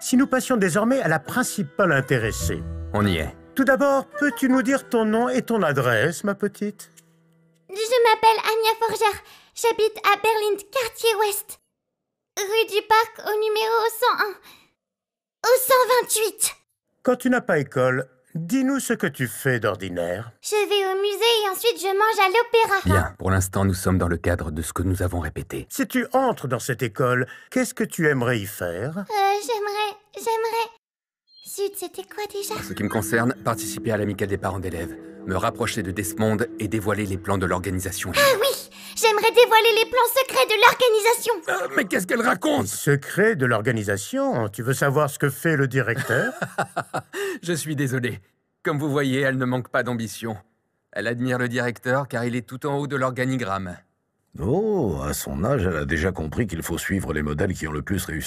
si nous passions désormais à la principale intéressée. On y est. Tout d'abord, peux-tu nous dire ton nom et ton adresse, ma petite Je m'appelle Anya Forger. J'habite à Berlin, quartier ouest. Rue du Parc au numéro 101. Au 128. Quand tu n'as pas école, Dis-nous ce que tu fais d'ordinaire. Je vais au musée et ensuite je mange à l'opéra. Bien, pour l'instant nous sommes dans le cadre de ce que nous avons répété. Si tu entres dans cette école, qu'est-ce que tu aimerais y faire Euh, j'aimerais... j'aimerais... Zut, c'était quoi déjà En ce qui me concerne, participer à l'amicale des parents d'élèves me rapprocher de Desmond et dévoiler les plans de l'organisation. Ah oui J'aimerais dévoiler les plans secrets de l'organisation ah, Mais qu'est-ce qu'elle raconte Secrets de l'organisation Tu veux savoir ce que fait le directeur Je suis désolé. Comme vous voyez, elle ne manque pas d'ambition. Elle admire le directeur car il est tout en haut de l'organigramme. Oh, à son âge, elle a déjà compris qu'il faut suivre les modèles qui ont le plus réussi.